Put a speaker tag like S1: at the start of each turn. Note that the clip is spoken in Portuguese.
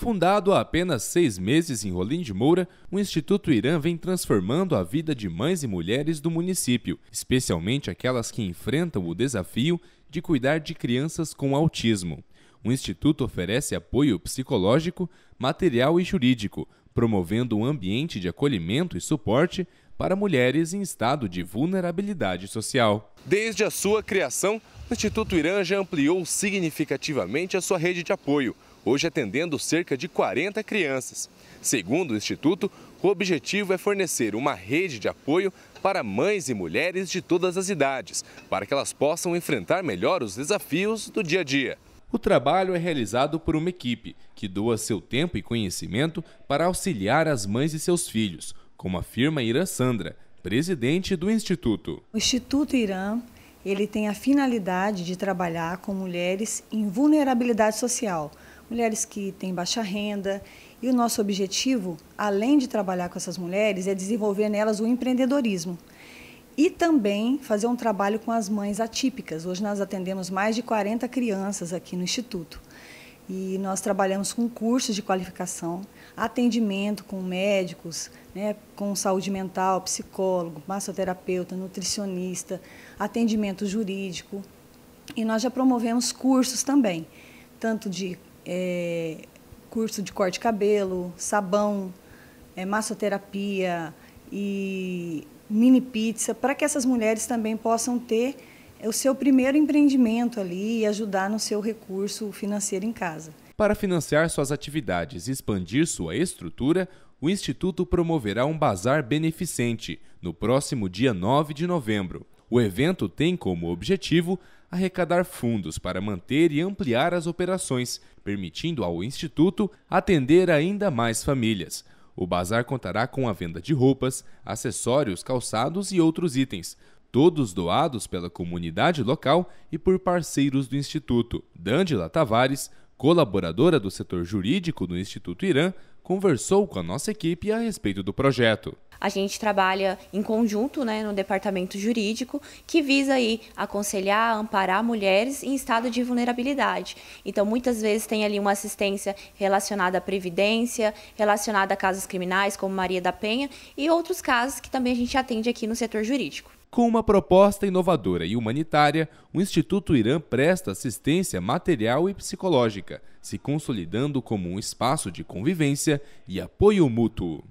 S1: Fundado há apenas seis meses em Rolim de Moura, o Instituto Irã vem transformando a vida de mães e mulheres do município, especialmente aquelas que enfrentam o desafio de cuidar de crianças com autismo. O Instituto oferece apoio psicológico, material e jurídico, promovendo um ambiente de acolhimento e suporte para mulheres em estado de vulnerabilidade social. Desde a sua criação, o Instituto Irã já ampliou significativamente a sua rede de apoio hoje atendendo cerca de 40 crianças. Segundo o Instituto, o objetivo é fornecer uma rede de apoio para mães e mulheres de todas as idades, para que elas possam enfrentar melhor os desafios do dia a dia. O trabalho é realizado por uma equipe que doa seu tempo e conhecimento para auxiliar as mães e seus filhos, como afirma Irã Sandra, presidente do Instituto.
S2: O Instituto Irã ele tem a finalidade de trabalhar com mulheres em vulnerabilidade social, mulheres que têm baixa renda. E o nosso objetivo, além de trabalhar com essas mulheres, é desenvolver nelas o empreendedorismo. E também fazer um trabalho com as mães atípicas. Hoje nós atendemos mais de 40 crianças aqui no Instituto. E nós trabalhamos com cursos de qualificação, atendimento com médicos, né, com saúde mental, psicólogo, massoterapeuta, nutricionista, atendimento jurídico. E nós já promovemos cursos também, tanto de é, curso de corte de cabelo, sabão, é, massoterapia e mini pizza, para que essas mulheres também possam ter o seu primeiro empreendimento ali e ajudar no seu recurso financeiro em casa.
S1: Para financiar suas atividades e expandir sua estrutura, o Instituto promoverá um bazar beneficente no próximo dia 9 de novembro. O evento tem como objetivo arrecadar fundos para manter e ampliar as operações, permitindo ao Instituto atender ainda mais famílias. O bazar contará com a venda de roupas, acessórios, calçados e outros itens, todos doados pela comunidade local e por parceiros do Instituto. Dandila Tavares, colaboradora do setor jurídico do Instituto Irã, conversou com a nossa equipe a respeito do projeto.
S3: A gente trabalha em conjunto né, no departamento jurídico, que visa aí aconselhar, amparar mulheres em estado de vulnerabilidade. Então, muitas vezes tem ali uma assistência relacionada à previdência, relacionada a casos criminais, como Maria da Penha, e outros casos que também a gente atende aqui no setor jurídico.
S1: Com uma proposta inovadora e humanitária, o Instituto Irã presta assistência material e psicológica, se consolidando como um espaço de convivência e apoio mútuo.